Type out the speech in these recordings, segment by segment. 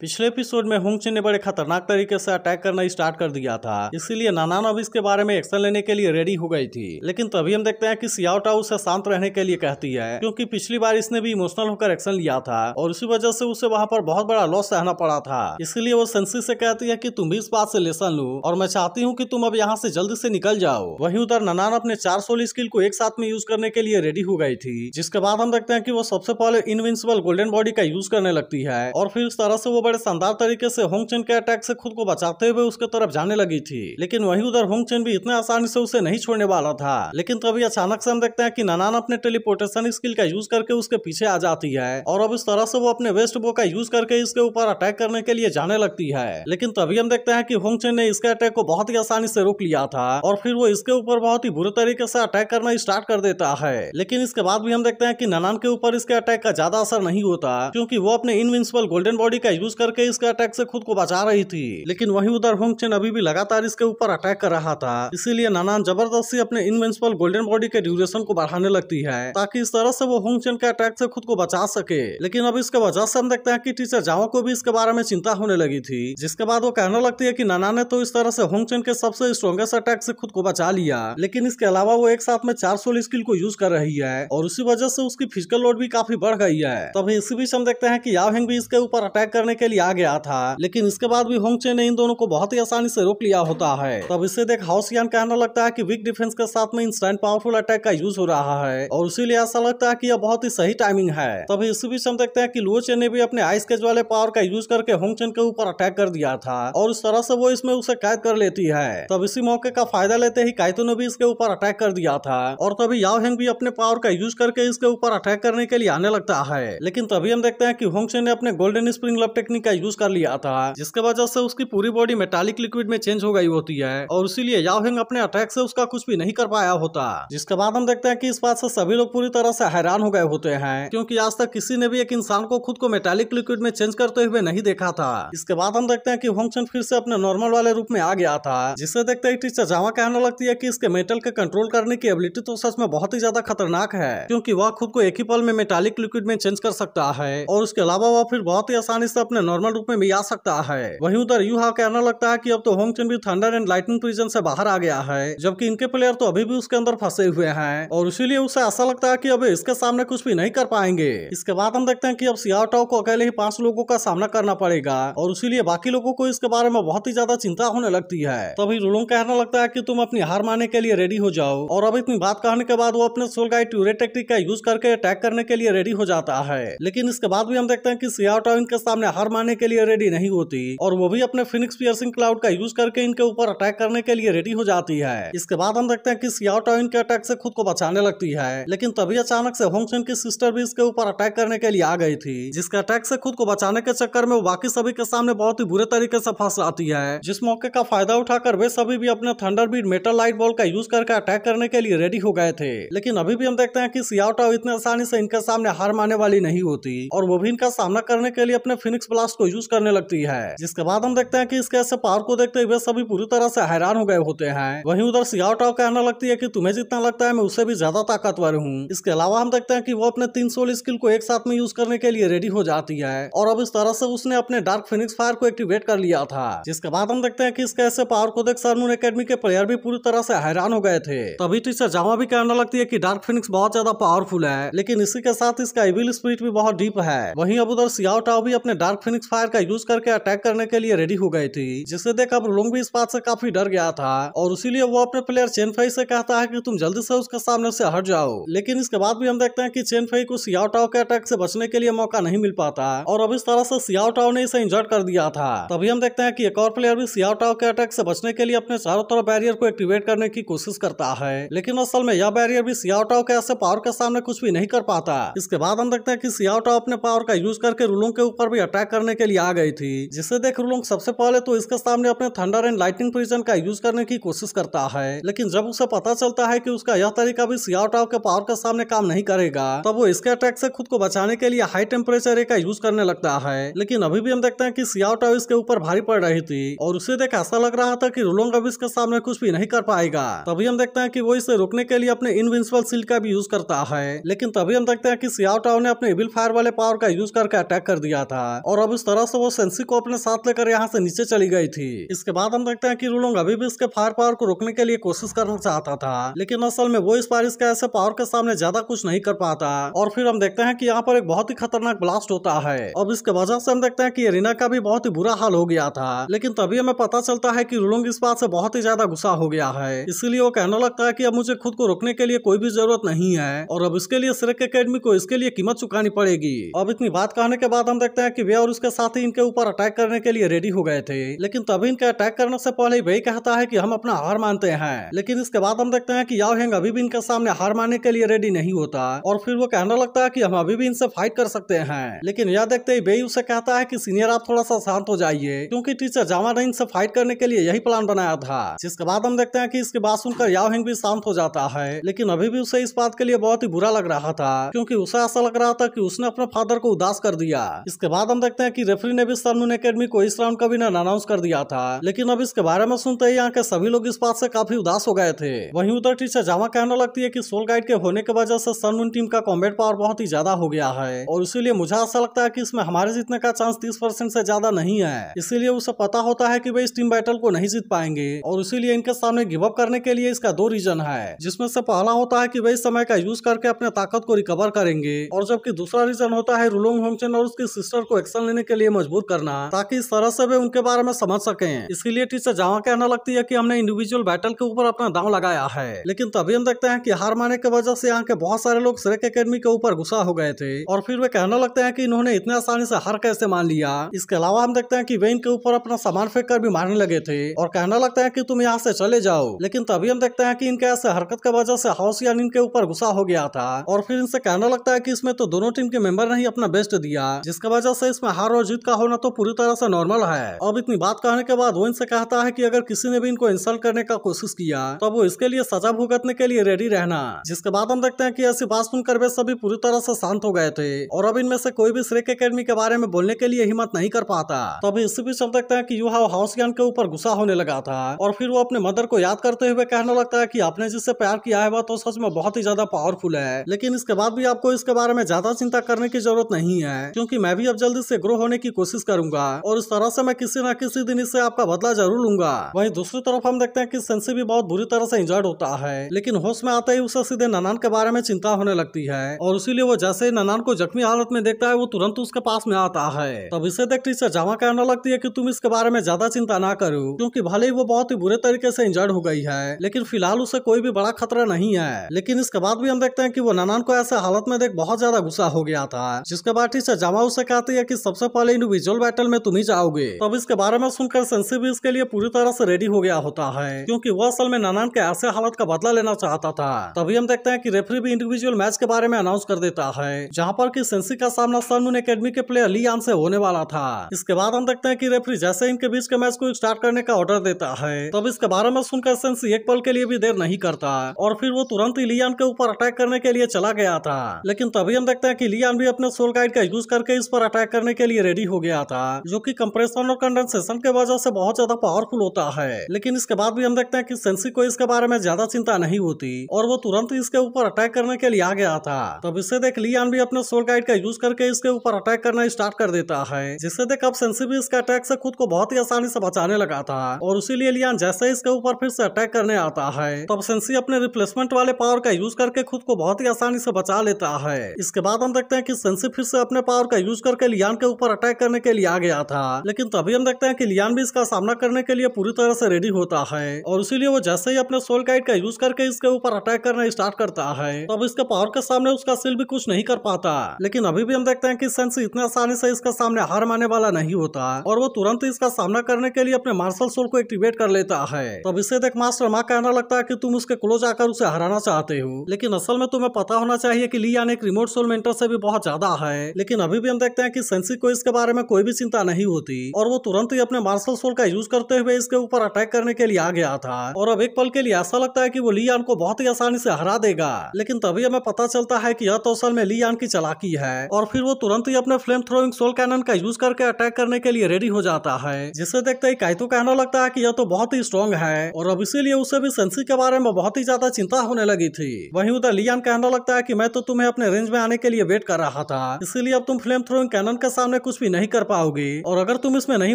पिछले एपिसोड में हुंगचिन ने बड़े खतरनाक तरीके से अटैक करना स्टार्ट कर दिया था इसीलिए नानान अब इसके बारे में एक्शन लेने के लिए रेडी हो गई थी लेकिन तभी हम देखते हैं कि सियाओटा उसे शांत रहने के लिए कहती है क्योंकि पिछली बार इसने भी इमोशनल होकर एक्शन लिया था और उसी वजह से उसे वहाँ पर बहुत बड़ा लॉस सहना पड़ा था इसलिए वो सेंसी से कहती है की तुम भी इस बात से लेसन लो और मैं चाहती हूँ की तुम अब यहाँ से जल्दी से निकल जाओ वही उधर नानान अपने चार सोल स्किल को एक साथ में यूज करने के लिए रेडी हो गई थी जिसके बाद हम देखते हैं की वो सबसे पहले इनविंसिबल गोल्डन बॉडी का यूज करने लगती है और फिर इस तरह से वो बड़े शानदार तरीके से होंगचेन के अटैक से खुद को बचाते हुए उसके तरफ जाने लगी थी लेकिन वहीं उधर होंगचेन भी इतने आसानी से उसे नहीं छोड़ने वाला था लेकिन तभी अचानक से हम देखते हैं कि ननान अपने टेलीपोर्टेशन स्किल का यूज करके उसके पीछे आ जाती है और अब इस तरह से वो अपने वेस्ट बो का यूज करके इसके ऊपर अटैक करने के लिए जाने लगती है लेकिन तभी हम देखते हैं होंग चेन ने इसके अटैक को बहुत ही आसानी से रोक लिया था और फिर वो इसके ऊपर बहुत ही बुरे तरीके से अटैक करना स्टार्ट कर देता है लेकिन इसके बाद भी हम देखते हैं कि ननान के ऊपर इसके अटैक का ज्यादा असर नहीं होता क्योंकि वो अपने इनविंसिबल गोल्डन बॉडी का यूज करके इसके अटैक से खुद को बचा रही थी लेकिन वही उधर होंगचेन अभी भी लगातार इसके ऊपर अटैक कर रहा था इसीलिए नानान जबरदस्ती अपने इनविंसिबल गोल्डन बॉडी के ड्यूरेशन को बढ़ाने लगती है ताकि इस तरह से वो होंगचेन के अटैक से खुद को बचा सके लेकिन अब इसके वजह से हम देखते हैं की टीचर जाओ को भी इसके बारे में चिंता होने लगी थी जिसके बाद वो कहने लगती है की नाना ने तो इस तरह से होंगचेन के सबसे स्ट्रॉन्गेस्ट अटैक से खुद को बचा लिया लेकिन इसके अलावा वो एक साथ में चार सोल स्किल को यूज कर रही है और उसी वजह से उसकी फिजिकल लोड भी काफी बढ़ गई है तभी इसी बीच हम देखते हैं कि याव हेंग भी इसके ऊपर अटैक करने के लिए आ गया था लेकिन इसके बाद भी होंगचे ने इन दोनों को बहुत ही आसानी से रोक लिया होता है तब इसे देख हाउसियान कहने लगता है की वीक डिफेंस के साथ में इंस्टेंट पावरफुल अटैक का यूज हो रहा है और इसीलिए ऐसा लगता है की यह बहुत ही सही टाइमिंग है तभी इसी बीच हम देखते हैं की लुओचेन ने भी अपने आइस केज वाले पावर का यूज करके होंगचेन के ऊपर अटैक कर दिया था और उस तरह से वो इसमें उसे कैद कर लेती है तब इसी मौके का फायदा लेते ही कायतो ने भी इसके ऊपर अटैक कर दिया था और तभी याव हेंग भी अपने पावर का यूज करके इसके ऊपर अटैक करने के लिए आने लगता है लेकिन तभी हम देखते हैं कि होंगचेन ने अपने golden spring love technique technique का यूज कर लिया था जिसके वजह से उसकी पूरी बॉडी मेटालिक लिक्विड में चेंज हो गई होती है और इसीलिए यावहिंग अपने अटैक से उसका कुछ भी नहीं कर पाया होता जिसके बाद हम देखते हैं कि इस बात से सभी लोग पूरी तरह से हैरान हो गए होते हैं क्योंकि आज तक किसी ने भी एक इंसान को खुद को मेटालिक लिक्विड में चेंज करते हुए नहीं देखा था इसके बाद हम देखते हैं कि होंगचन फिर से अपने नॉर्मल वाले रूप में आ गया था जिसे देखते ही टीचर जावा कहने लगती है की इसके मेटल के कंट्रोल करने की एबिलिटी तो सच में बहुत ही ज्यादा खतरनाक है क्योंकि वह खुद को एक ही पल में मेटालिक लिक्विड में चेंज कर सकता है और उसके अलावा वह फिर बहुत ही आसानी से अपने में नॉर्मल रूप में भी आ सकता है वही उधर यू हाव कहना लगता है की अब तो होंगचन भी थंडर एंड लाइटनिंग प्रिजन से बाहर आ गया है जबकि इनके प्लेयर तो अभी भी उसके अंदर फंसे हुए हैं और इसीलिए उसे ऐसा लगता है की अब इसके सामने कुछ भी नहीं कर पाएंगे इसके बाद हम देखते हैं की अब सियाटाओ को अकेले ही पांच लोगों का सामना करना पड़ेगा और इसीलिए बाकी लोगों को इसके बारे में बहुत ही ज्यादा चिंता होने लगती है तभी रूलोंग कहना लगता है की तुम अपनी हार मानने के लिए रेडी हो जाओ और अब इतनी बात कहने के बाद वो अपने सोल गाइड ट्यूरे टेक्टिक का यूज करके अटैक करने के लिए रेडी हो जाता है लेकिन इसके बाद भी हम देखते हैं कि सियाटाओ इनके सामने हार हार मानने के लिए रेडी नहीं होती और वो भी अपने फिनिक्स पियर्सिंग क्लाउड का यूज करके इनके ऊपर अटैक करने के लिए रेडी हो जाती है इसके बाद हम देखते हैं कि सियाटो इनके अटैक से खुद को बचाने लगती है लेकिन तभी अचानक से होंगसेन की सिस्टर भी इसके ऊपर अटैक करने के लिए आ गई थी जिसके अटैक से खुद को बचाने के चक्कर में वो बाकी सभी के सामने बहुत ही बुरे तरीके से फंस जाती है जिस मौके का फायदा उठाकर वे सभी भी अपने thunder thunderbird metal light ball का यूज करके अटैक करने के लिए रेडी हो गए थे लेकिन अभी भी हम देखते हैं कि सियाटो इतने आसानी से इनके सामने हार मानने वाली नहीं होती और वो भी इनका सामना करने के लिए अपने फिनिक्स ब्लास्ट को यूज करने लगती है जिसके बाद हम देखते हैं कि इसके ऐसे पावर को देखते हुए सभी पूरी तरह से हैरान हो गए होते हैं वहीं उधर सियाओ टाव कहने लगती है कि तुम्हें जितना लगता है मैं उससे भी ज्यादा ताकतवर हूँ इसके अलावा हम देखते हैं कि वो अपने तीन सोल स्किल को एक साथ में यूज करने के लिए रेडी हो जाती है और अब इस तरह से उसने अपने डार्क फिनिक्स फायर को एक्टिवेट कर लिया था जिसके बाद हम देखते हैं की इसके ऐसे पावर को देख सरमून अकेडमी के प्लेयर भी पूरी तरह से हैरान हो गए थे तभी टीचर जावा भी कहने लगती है की डार्क फिनिक्स बहुत ज्यादा पावरफुल है लेकिन इसी के साथ इसका इविल स्प्रिट भी बहुत डीप है वही अब उधर सियाओ टाव भी अपने डार्क फिनिक्स फायर का यूज करके अटैक करने के लिए रेडी हो गई थी जिसे देख अब रोलोंग भी इस बात से काफी डर गया था और इसीलिए वो अपने प्लेयर फाई से कहता है कि तुम जल्दी से उसके सामने से हट जाओ लेकिन इसके बाद भी हम देखते हैं कि फाई को सियाओटाओ के अटैक से बचने के लिए मौका नहीं मिल पाता और अब इस तरह से सियाओटाओ ने इसे इंजर्ट कर दिया था तभी हम देखते हैं की एक और प्लेयर भी सियाओटाओ के अटैक से बचने के लिए अपने चारों तरफ बैरियर को एक्टिवेट करने की कोशिश करता है लेकिन असल में यह बैरियर भी सियाओटाओ के ऐसे पावर के सामने कुछ भी नहीं कर पाता इसके बाद हम देखते हैं कि सियाओटाओ अपने पावर का यूज करके रूलों के ऊपर भी अटैक करने के लिए आ गई थी जिसे देख लोग सबसे पहले तो इसके सामने अपने थंडर एंड लाइटिंग प्रिजन का यूज करने की कोशिश करता है लेकिन जब उसे पता चलता है की उसका यह तरीका भी सियाटाव के पावर के सामने काम नहीं करेगा तब वो इसके अटैक से खुद को बचाने के लिए हाई टेम्परेचर का यूज करने लगता है लेकिन अभी भी हम देखते हैं कि सियाटाव इसके ऊपर भारी पड़ रही थी और उसे देख ऐसा लग रहा था कि रोलोंग अब इसके सामने कुछ भी नहीं कर पाएगा तभी हम देखते हैं कि वो इसे रोकने के लिए अपने इनविंसिबल सील का भी यूज करता है लेकिन तभी हम देखते हैं कि सियाटाव ने अपने इविल फायर वाले पावर का यूज करके अटैक कर दिया था और अब इस तरह से वो सेंसी को अपने साथ लेकर यहाँ से नीचे चली गई थी इसके बाद हम देखते हैं कि रूलोंग अभी भी इसके फायर पावर को रोकने के लिए कोशिश करना चाहता था लेकिन असल में वो इस बार इसके ऐसे पावर के सामने ज्यादा कुछ नहीं कर पाता और फिर हम देखते हैं की यहाँ पर एक बहुत ही खतरनाक ब्लास्ट होता है अब इसके वजह से हम देखते हैं की एरिना का भी बहुत ही बुरा हाल हो गया था लेकिन तभी हमें पता चलता है की रूलोंग इस बात से बहुत ही ज्यादा गुस्सा हो गया है इसीलिए वो कहने लगता है की अब मुझे खुद को रोकने के लिए कोई भी जरूरत नहीं है और अब इसके लिए सिरक अकेडमी को इसके लिए कीमत चुकानी पड़ेगी अब इतनी बात कहने के बाद हम देखते हैं कि वे और उसके ही इनके ऊपर अटैक करने के लिए रेडी हो गए थे लेकिन तभी इनके अटैक करने से पहले वही कहता है की हम अपना हार मानते हैं लेकिन इसके बाद हम देखते हैं की याओ हेंग अभी भी इनके सामने हार मानने के लिए रेडी नहीं होता और फिर वो कहने लगता है की हम अभी भी इनसे फाइट कर सकते हैं लेकिन यह देखते ही वही उसे कहता है की सीनियर आप थोड़ा सा शांत हो जाइए क्यूँकी टीचर जामा ने इनसे फाइट करने के लिए यही प्लान बनाया था जिसके बाद हम देखते हैं की इसके बाद सुनकर याओ हेंग भी शांत हो जाता है लेकिन अभी भी उसे इस बात के लिए बहुत ही बुरा लग रहा था क्योंकि उसे ऐसा लग रहा था कि उसने अपने फादर को उदास कर दिया इसके बाद हम देखते हैं हैं कि रेफरी ने भी सरमून अकेडमी को इस राउंड का विनर अनाउंस कर दिया था लेकिन अब इसके बारे में सुनते ही यहाँ के सभी लोग इस बात से काफी उदास हो गए थे वहीं उधर टीचर जामा कहने लगती है कि सोल गाइड के होने की वजह से सरमून टीम का कॉम्बेट पावर बहुत ही ज्यादा हो गया है और इसीलिए मुझे ऐसा लगता है की इसमें हमारे जीतने का चांस तीस परसेंट से ज्यादा नहीं है इसीलिए उसे पता होता है की वे इस टीम बैटल को नहीं जीत पाएंगे और इसीलिए इनके सामने गिवअप करने के लिए इसका दो रीजन है जिसमे से पहला होता है की वे इस समय का यूज करके अपने ताकत को रिकवर करेंगे और जबकि दूसरा रीजन होता है रुलोंग और उसकी सिस्टर को एक्शन लेने लेने के लिए मजबूर करना ताकि इस तरह से वे उनके बारे में समझ सके इसके लिए टीचर जहाँ कहने लगती है की हमने इंडिविजुअल बैटल के ऊपर अपना दाव लगाया है लेकिन तभी हम देखते हैं की हार माने की वजह से यहाँ के बहुत सारे लोग श्रेक अकेडमी के ऊपर गुस्सा हो गए थे और फिर वे कहना लगते हैं की इन्होंने इतने आसानी से हार कैसे मान लिया इसके अलावा हम देखते हैं की वे इनके ऊपर अपना सामान फेंक कर भी मारने लगे थे और कहना लगता है की तुम यहाँ से चले जाओ लेकिन तभी हम देखते हैं की इनके ऐसे हरकत की वजह से हाउस यानी इनके ऊपर गुस्सा हो गया था और फिर इनसे कहना लगता है की इसमें तो दोनों टीम के मेंबर ने ही अपना बेस्ट दिया जिसके वजह से इसमें हार और जीत का होना तो पूरी तरह से नॉर्मल है अब इतनी बात कहने के बाद वो इनसे कहता है कि अगर किसी ने भी इनको इंसल्ट करने का कोशिश किया तो वो इसके लिए सजा भुगतने के लिए रेडी रहना जिसके बाद हम देखते हैं कि ऐसी बात सुनकर वे सभी पूरी तरह से शांत हो गए थे और अब इनमें से कोई भी श्रेक अकेडमी के बारे में बोलने के लिए हिम्मत नहीं कर पाता अभी इसी बीच हम देखते हैं की यू हाउस ज्ञान के ऊपर गुस्सा होने लगा था और फिर वो अपने मदर को याद करते हुए कहने लगता है की आपने जिससे प्यार किया है वह तो सच में बहुत ही ज्यादा पावरफुल है लेकिन इसके बाद भी आपको इसके बारे में ज्यादा चिंता करने की जरूरत नहीं है क्योंकि मैं भी अब जल्दी से जागरूक होने की कोशिश करूंगा और इस तरह से मैं किसी न किसी दिन इससे आपका बदला जरूर लूंगा वही दूसरी तरफ हम देखते हैं की सेंसी भी बहुत बुरी तरह से इंजर्ड होता है लेकिन होश में आते ही उसे सीधे ननान के बारे में चिंता होने लगती है और इसीलिए वो जैसे ही ननान को जख्मी हालत में देखता है वो तुरंत उसके पास में आता है तब इसे देख टीचर जमा कहने लगती है की तुम इसके बारे में ज्यादा चिंता ना करो क्यूँकी भले ही वो बहुत ही बुरे तरीके से इंजर्ड हो गई है लेकिन फिलहाल उसे कोई भी बड़ा खतरा नहीं है लेकिन इसके बाद भी हम देखते हैं कि वो ननान को ऐसे हालत में देख बहुत ज्यादा गुस्सा हो गया था जिसके बाद टीचर जमा उसे कहती है कि सबसे सबसे पहले इंडिविजुअल बैटल में तुम ही जाओगे तब इसके बारे में सुनकर सेंसी भी इसके लिए पूरी तरह से रेडी हो गया होता है क्योंकि वह असल में ननान के ऐसे हालत का बदला लेना चाहता था तभी हम देखते हैं कि रेफरी भी इंडिविजुअल मैच के बारे में अनाउंस कर देता है जहाँ पर की सेंसी का सामना सनमून अकेडमी के प्लेयर लियान से होने वाला था इसके बाद हम देखते हैं की रेफरी जैसे इनके बीच के मैच को स्टार्ट करने का ऑर्डर देता है तब इसके बारे में सुनकर सेंसी एक पल के लिए भी देर नहीं करता और फिर वो तुरंत ही लियान के ऊपर अटैक करने के लिए चला गया था लेकिन तभी हम देखते हैं कि लियान भी अपने सोल गाइड का यूज करके इस पर अटैक करने के लिए रेडी हो गया था जो कि कंप्रेशन और कंडेंसेशन के वजह से बहुत ज्यादा पावरफुल होता है लेकिन इसके बाद भी हम देखते हैं कि सेंसी को इसके बारे में ज्यादा चिंता नहीं होती और वो तुरंत इसके ऊपर अटैक करने के लिए आ गया था तब इसे देख लियान भी अपने सोल गाइड का यूज करके इसके ऊपर अटैक करना स्टार्ट कर देता है जिससे देख अब सेंसी भी इसके अटैक से खुद को बहुत ही आसानी से बचाने लगा था और उसीलिए लियान जैसे इसके ऊपर फिर से अटैक करने आता है तब सेंसी अपने रिप्लेसमेंट वाले पावर का यूज करके खुद को बहुत ही आसानी से बचा लेता है इसके बाद हम देखते हैं कि सेंसी फिर से अपने पावर का यूज करके लियान के ऊपर अटैक करने के लिए आ गया था लेकिन तभी हम देखते हैं कि लियान भी इसका सामना करने के लिए पूरी तरह से रेडी होता है और इसीलिए वो जैसे ही अपने सोल गाइड का यूज करके इसके ऊपर अटैक करना स्टार्ट करता है तब इसके पावर के सामने उसका सिल भी कुछ नहीं कर पाता लेकिन अभी भी हम देखते हैं की सेंस इतना आसानी से इसका सामने हार मानने वाला नहीं होता और वो तुरंत इसका सामना करने के लिए अपने मार्शल सोल को एक्टिवेट कर लेता है तब इसे देख मास्टर माँ कहना लगता है की तुम उसके क्लोज आकर उसे हराना चाहते हो लेकिन असल में तुम्हें पता होना चाहिए की लियान एक रिमोट सोल मेंटर से भी बहुत ज्यादा है लेकिन अभी भी हम देखते हैं कि सेंसी को को इसके बारे में कोई भी चिंता नहीं होती और वो तुरंत ही अपने मार्शल सोल का यूज करते हुए इसके ऊपर अटैक करने के लिए आ गया था और अब एक पल के लिए ऐसा लगता है की वो लियान को बहुत ही आसानी से हरा देगा लेकिन तभी हमें पता चलता है की यह तो असल में लियान की चलाकी है और फिर वो तुरंत ही अपने फ्लेम थ्रोइंग सोल कैनन का यूज करके अटैक करने के लिए रेडी हो जाता है जिसे देखते ही कायतो कहना लगता है कि यह तो बहुत ही स्ट्रांग है और अब इसीलिए उसे भी सेंसी के बारे में बहुत ही ज्यादा चिंता होने लगी थी वहीं उधर लियान कहना लगता है कि मैं तो तुम्हें अपने रेंज में आने के लिए वेट कर रहा था इसीलिए अब तुम फ्लेम थ्रोइंग कैनन के सामने में कुछ भी नहीं कर पाओगे और अगर तुम इसमें नहीं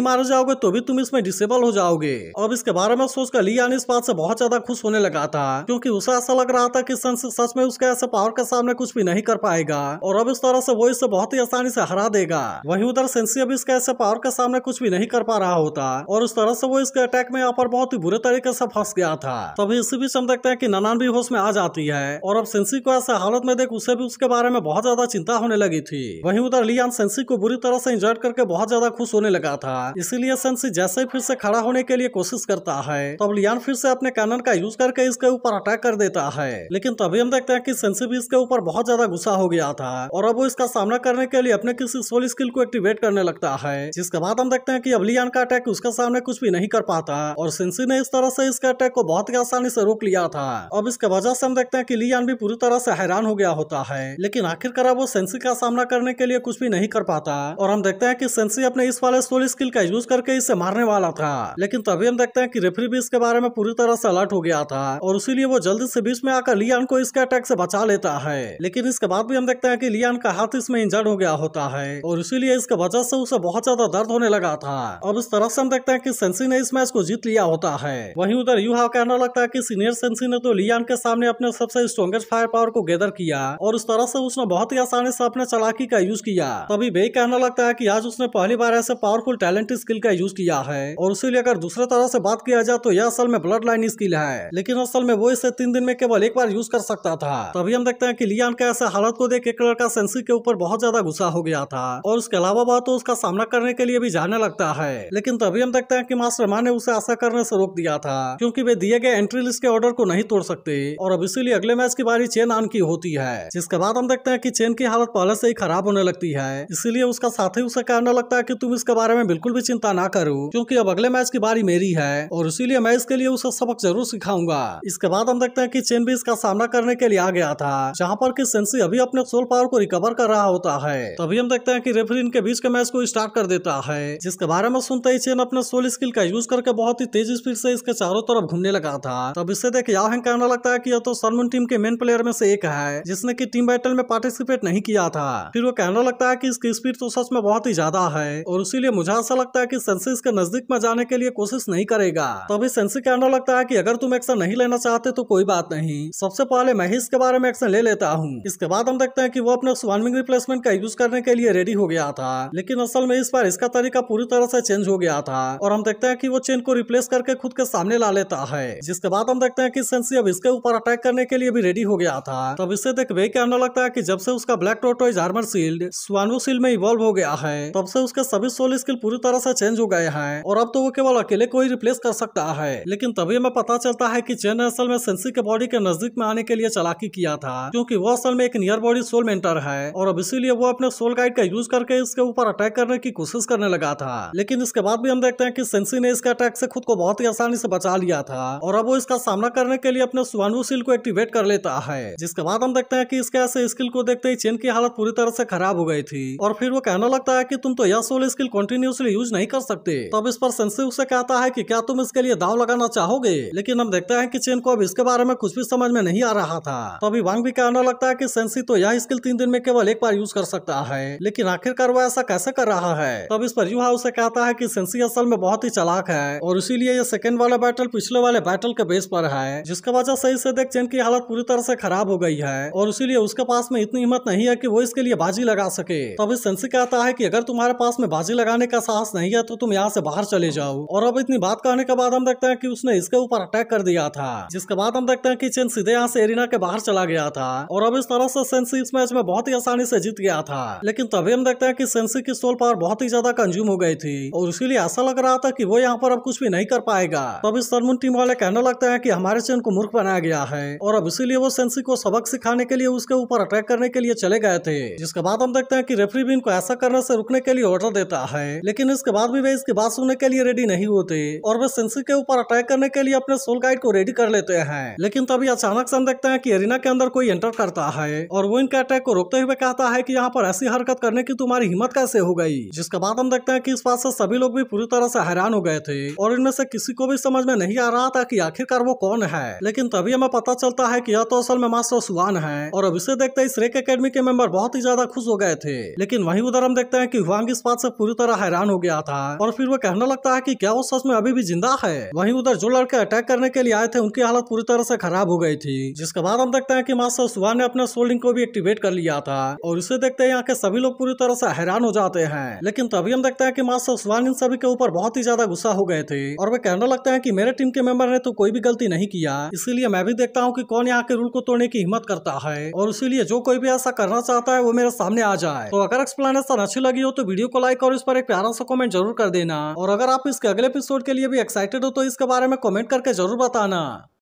मारे जाओगे तो भी तुम इसमें डिसेबल हो जाओगे अब इसके बारे में सोचकर लियान इस बात से बहुत ज्यादा खुश होने लगा था क्योंकि उसे ऐसा लग रहा था कि सच में उसके ऐसे पावर के सामने कुछ भी नहीं कर पाएगा और अब इस तरह से वो इसे बहुत ही आसानी से हरा देगा वही उधर सेंसी अब इसके ऐसे पावर के सामने कुछ भी नहीं कर पा रहा होता और उस तरह से वो इसके अटैक में यहाँ पर बहुत ही बुरे तरीके से फंस गया था तभी इसी बीच हम देखते हैं की ननान भी होश में आ जाती है और अब सेंसी को ऐसे हालत में देख उसे भी उसके बारे में बहुत ज्यादा चिंता होने लगी थी वही उधर लियान सेंसी को बुरी तरह तरह से इंजॉय करके बहुत ज्यादा खुश होने लगा था इसीलिए सेंसी जैसे ही फिर से खड़ा होने के लिए कोशिश करता है तब लियान फिर से अपने कैनन का यूज करके इसके ऊपर अटैक कर देता है लेकिन तभी हम देखते हैं कि सेंसी भी इसके ऊपर बहुत ज्यादा गुस्सा हो गया था और अब वो इसका सामना करने के लिए अपने किसी सोल स्किल को एक्टिवेट करने लगता है जिसके बाद हम देखते हैं की अब लियान का अटैक उसके सामने कुछ भी नहीं कर पाता और सेंसी ने इस तरह से इसके अटैक को बहुत ही आसानी से रोक लिया था अब इसके वजह से हम देखते हैं की लियान भी पूरी तरह से हैरान हो गया होता है लेकिन आखिरकार वो सेंसी का सामना करने के लिए कुछ भी नहीं कर पाता और हम देखते हैं कि सेंसी अपने इस वाले सोल स्किल का यूज करके इसे मारने वाला था लेकिन तभी हम देखते हैं कि रेफरी भी इसके बारे में पूरी तरह से अलर्ट हो गया था और उसी वो जल्दी से बीच में आकर लियान को इसके अटैक से बचा लेता है लेकिन इसके बाद भी हम देखते हैं की लियान का हाथ इसमें इंजर्ड हो गया होता है और इसीलिए इसके वजह से उसे बहुत ज्यादा दर्द होने लगा था अब इस तरह से हम देखते हैं की सेंसी ने इस मैच को जीत लिया होता है वही उधर यूहा कहना लगता है की सीनियर सेंसी ने तो लियान के सामने अपने सबसे स्ट्रॉन्गेस्ट फायर पावर को गैदर किया और उस तरह से उसने बहुत ही आसानी से अपने चलाकी का यूज किया तभी बे कहना लगता है कि आज उसने पहली बार ऐसे पावरफुल टैलेंट स्किल का यूज किया है और उसे लेकर दूसरे तरह से बात किया जाए तो यह असल में ब्लड लाइन स्किल है लेकिन असल में वो इसे तीन दिन में केवल एक बार यूज कर सकता था तभी हम देखते हैं की लियान के ऐसे हालत को देख एक लड़का सेंसी के ऊपर बहुत ज्यादा गुस्सा हो गया था और उसके अलावा बात तो उसका सामना करने के लिए भी जाने लगता है लेकिन तभी हम देखते हैं की मास्टर मां ने उसे आशा करने से रोक दिया था क्यूँकी वे दिए गए एंट्री लिस्ट के ऑर्डर को नहीं तोड़ सकते और अब इसीलिए अगले मैच की बारी चेन आन की होती है जिसके बाद हम देखते हैं कि चेन की हालत पहले से ही खराब होने लगती है इसीलिए उसका साथ ही उसे कहने लगता है कि तुम इसके बारे में बिल्कुल भी चिंता ना करो क्योंकि अब अगले मैच की बारी मेरी है और इसीलिए मैं इसके लिए उसे सबक जरूर सिखाऊंगा इसके बाद हम देखते हैं कि चेन भी इसका सामना करने के लिए आ गया था जहाँ पर की सेंसी अभी अपने सोल पावर को रिकवर कर रहा होता है तभी हम देखते हैं की रेफरी इनके बीच के मैच को स्टार्ट कर देता है जिसके बारे में सुनते ही चेन अपने सोल स्किल का यूज करके बहुत ही तेज स्पीड से इसके चारों तरफ घूमने लगा था तब इससे देख याहंग कहना लगता है की यह तो सनमून टीम के मेन प्लेयर में से एक है जिसने की टीम बैटल में पार्टिसिपेट नहीं किया था फिर वो कहना लगता है की इसकी स्पीड तो सच पहुंच में बहुत ही ज्यादा है और इसीलिए मुझे ऐसा लगता है कि सेंसी के नजदीक में जाने के लिए कोशिश नहीं करेगा तभी तो सेंसी कहना लगता है कि अगर तुम एक्शन नहीं लेना चाहते तो कोई बात नहीं सबसे पहले मैं ही इसके बारे में एक्शन ले लेता हूँ इसके बाद हम देखते हैं की वो अपने स्वानविंग रिप्लेसमेंट का यूज करने के लिए रेडी हो गया था लेकिन असल में इस बार इसका तरीका पूरी तरह से चेंज हो गया था और हम देखते हैं की वो चेन को रिप्लेस करके खुद के सामने ला लेता है जिसके बाद हम देखते हैं की सेंसी अब इसके ऊपर अटैक करने के लिए भी रेडी हो गया था तब इसे देख वे कहना लगता है की जब से उसका ब्लैक टोटो इज आर्मर सील्ड स्वानो सील्ड में इवॉल्व हो गया है तब तो से उसके सभी सोल स्किल पूरी तरह से चेंज हो गए हैं और अब तो वो केवल अकेले को ही रिप्लेस कर सकता है लेकिन तभी हमें पता चलता है की चेन असल में सेंसी के बॉडी के नजदीक में आने के लिए चलाकी किया था क्यूँकी वो असल में एक नियर बॉडी सोल मेंटर है और अब इसीलिए वो अपने सोल गाइड का यूज करके इसके ऊपर अटैक करने की कोशिश करने लगा था लेकिन इसके बाद भी हम देखते हैं की सेंसी ने इसके अटैक से खुद को बहुत ही आसानी से बचा लिया था और अब वो इसका सामना करने के लिए अपने सुवानु सील को एक्टिवेट कर लेता है जिसके बाद हम देखते हैं कि इसके ऐसे स्किल को देखते ही चेन की हालत पूरी तरह से खराब हो गई थी और फिर वो कहना कहने लगता है कि तुम तो यह सोल स्किल कंटिन्यूसली यूज नहीं कर सकते तब इस पर सेंसिव से कहता है कि क्या तुम इसके लिए दाव लगाना चाहोगे लेकिन हम देखते हैं कि चेन को अब इसके बारे में कुछ भी समझ में नहीं आ रहा था तभी वांग भी कहने लगता है की सेंसी तो यह स्किल तीन दिन में केवल एक बार यूज कर सकता है लेकिन आखिरकार वो ऐसा कैसे कर रहा है तब इस पर युवा उसे कहता है की सेंसी असल में बहुत ही चलाक है और इसीलिए ये सेकेंड वाला बैटल पिछले वाले बैटल के बेस पर है जिसके वजह से इसे देख चेन की हालत पूरी तरह से खराब हो गई है और इसीलिए उसके पास में इतनी हिम्मत नहीं है कि वो इसके लिए बाजी लगा सके तभी सेंसी कहता कहता है कि अगर तुम्हारे पास में बाजी लगाने का साहस नहीं है तो तुम यहाँ से बाहर चले जाओ और अब इतनी बात कहने के बाद हम देखते हैं कि उसने इसके ऊपर अटैक कर दिया था जिसके बाद हम देखते हैं कि चेन सीधे यहाँ से एरिना के बाहर चला गया था और अब इस तरह से सेंसी इस मैच में बहुत ही आसानी से जीत गया था लेकिन तभी हम देखते हैं कि सेंसी की सोल पावर बहुत ही ज्यादा कंज्यूम हो गई थी और इसीलिए ऐसा लग रहा था कि वो यहाँ पर अब कुछ भी नहीं कर पाएगा तब इस सरमुन टीम वाले कहने लगते हैं कि हमारे चेन को मूर्ख बनाया गया है और अब इसीलिए वो सेंसी को सबक सिखाने के लिए उसके ऊपर अटैक करने के लिए चले गए थे जिसके बाद हम देखते हैं की रेफरी भी इनको ऐसा करने से रुकने के लिए ऑर्डर देता है लेकिन इसके बाद भी वे इसकी बात सुनने के लिए रेडी नहीं होते और वे सेंसी के ऊपर अटैक करने के लिए अपने सोल गाइड को रेडी कर लेते हैं लेकिन तभी अचानक से हम देखते हैं की एरिना के अंदर कोई एंटर करता है और वो इनके अटैक को रोकते हुए कहता है की यहाँ पर ऐसी हरकत करने की तुम्हारी हिम्मत कैसे हो गई जिसके बाद हम देखते हैं की इस बात से सभी लोग भी पूरी तरह से हैरान हो गए थे और इनमें से किसी को भी समझ में नहीं आ रहा था की आखिरकार वो कौन है लेकिन तभी हमें पता चलता है की यह तो असल में मास्टर सुहान है और अब इसे देखते इस श्रेक अकेडमी के मेंबर बहुत ही ज्यादा खुश हो गए थे लेकिन वहीं उधर पर हम देखते हैं कि हुआंग इस बात से पूरी तरह हैरान हो गया था और फिर वो कहने लगता है कि क्या वो सच में अभी भी जिंदा है वहीं उधर जो लड़के अटैक करने के लिए आए थे उनकी हालत पूरी तरह से खराब हो गई थी जिसके बाद हम देखते हैं कि मास्टर सुहा ने अपने सोल्डिंग को भी एक्टिवेट कर लिया था और इसे देखते यहाँ के सभी लोग पूरी तरह से हैरान हो जाते हैं लेकिन तभी हम देखते हैं की मास्टर सुहान इन सभी के ऊपर बहुत ही ज्यादा गुस्सा हो गए थे और वे कहने लगते हैं की मेरे टीम के मेंबर ने तो कोई भी गलती नहीं किया इसीलिए मैं भी देखता हूँ की कौन यहाँ के रूल को तोड़ने की हिम्मत करता है और इसीलिए जो कोई भी ऐसा करना चाहता है वो मेरे सामने आ जाए तो अगर एक्सप्लेनर दोस्तों अच्छी लगी हो तो वीडियो को लाइक और इस पर एक प्यारा सा कमेंट जरूर कर देना और अगर आप इसके अगले एपिसोड के लिए भी एक्साइटेड हो तो इसके बारे में कॉमेंट करके जरूर बताना